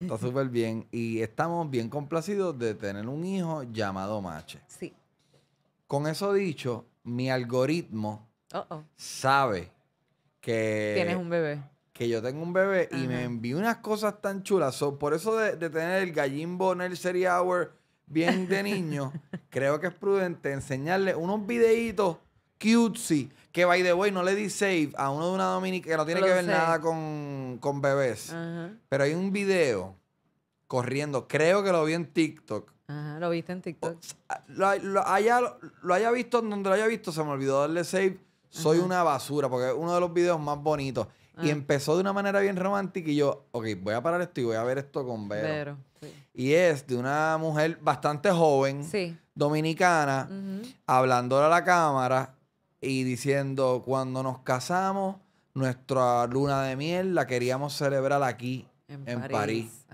Está súper bien. Y estamos bien complacidos de tener un hijo llamado Mache. Sí. Con eso dicho, mi algoritmo sabe que. Tienes un bebé. Que yo tengo un bebé y me envió unas cosas tan chulas. por eso de, tener el gallimbo nursery hour bien de niño, creo que es prudente enseñarle unos videitos cutesy que by the way, no le di save a uno de una dominica... que no tiene que ver nada con, bebés. Pero hay un video corriendo. Creo que lo vi en TikTok. Ajá, lo viste en TikTok. Lo, haya, lo haya visto donde lo haya visto, se me olvidó darle save. Soy una basura, porque es uno de los videos más bonitos. Y ah. empezó de una manera bien romántica y yo, ok, voy a parar esto y voy a ver esto con Vero. Y es de una mujer bastante joven, dominicana, hablando a la cámara y diciendo, cuando nos casamos, nuestra luna de miel la queríamos celebrar aquí, en, París.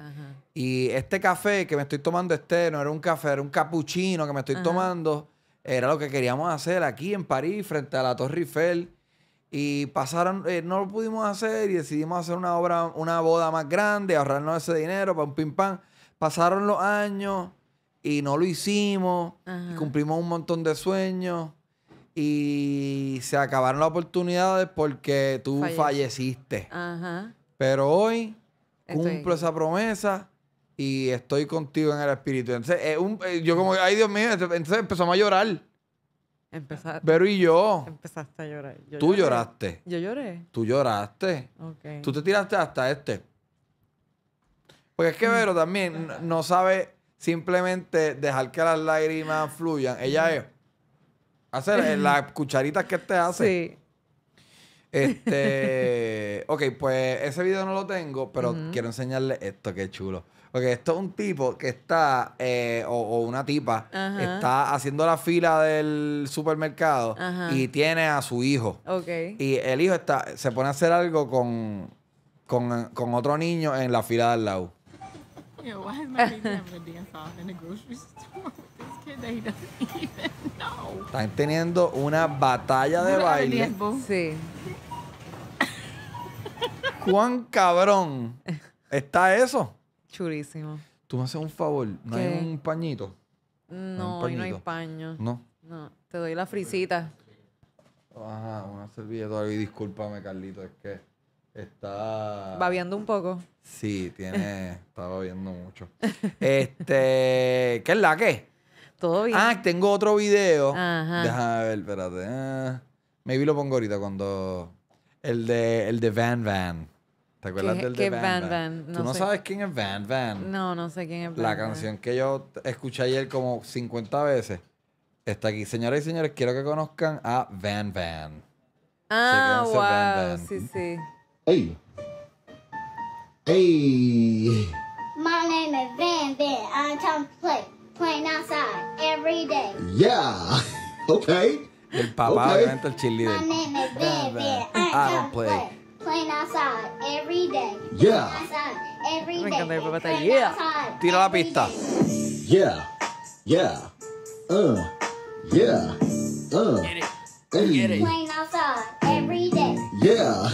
Y este café que me estoy tomando, este no era un café, era un capuchino que me estoy tomando, era lo que queríamos hacer aquí en París, frente a la Torre Eiffel. Y pasaron, eh, no lo pudimos hacer y decidimos hacer una obra, una boda más grande, ahorrarnos ese dinero para un pim pam. Pasaron los años y no lo hicimos, y cumplimos un montón de sueños y se acabaron las oportunidades porque tú falleciste. Ajá. Pero hoy cumplo esa promesa y estoy contigo en el espíritu. Entonces, eh, yo como, ay Dios mío, entonces empezamos a llorar. Empezaste. Pero y yo. Empezaste a llorar. tú lloraste. Yo lloré. Tú lloraste. Okay. Tú te tiraste hasta este. Porque es que Vero también no sabe simplemente dejar que las lágrimas fluyan. Ella es Hacer eh, las cucharitas que te hace. Sí. Este. ok, pues ese video no lo tengo, pero quiero enseñarle esto, que chulo. Porque esto es un tipo que está, eh, o, una tipa, está haciendo la fila del supermercado y tiene a su hijo. Ok. Y el hijo está, se pone a hacer algo con, con, otro niño en la fila del lado. Yo, a grocery store Están teniendo una batalla de baile. Sí. ¿Cuán cabrón está eso? Churísimo. Tú me haces un favor. ¿No hay un pañito? No, hoy no, hay paño. No. No, te doy la frisita. Ajá, una servilleta. Y discúlpame, Carlito, es que está... Babiando un poco. Sí, tiene... está babiando mucho. este... ¿Qué es la ¿Qué? Ah, tengo otro video. Ajá. Déjame ver, espérate. Eh. maybe lo pongo ahorita cuando. El de, el de Van Van. ¿Te acuerdas del de Van Van? No Tú no sabes quién es Van Van. No, no sé quién es Van La canción que yo escuché ayer como 50 veces está aquí. Señoras y señores, quiero que conozcan a Van Van. Ah, wow. Sí, sí. Hey. Hey. My name is Van Van. I'm time to play playing outside every day. Yeah. okay. El papá, okay. obviamente, el cheerleader. My name is Baby. I don't play. play. Playing outside every day. Yeah. Playing outside every day. Me encanta el papá yeah. Tira la pista. Yeah. Yeah. Uh. Yeah. Uh. Get it. Get it. Playing outside every day. Yeah.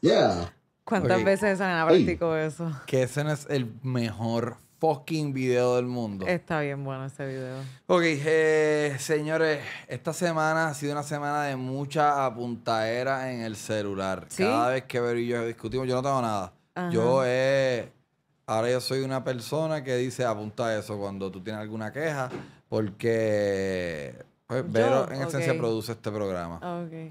Yeah. ¿Cuántas okay. veces esa nena practicó eso? Que ese no es el mejor fucking video del mundo. Está bien bueno ese video. Ok, eh, señores, esta semana ha sido una semana de mucha apuntaera en el celular. Cada vez que Vero y yo discutimos, yo no tengo nada. Yo eh, ahora yo soy una persona que dice apunta eso cuando tú tienes alguna queja, porque pues, Vero en esencia produce este programa. Okay.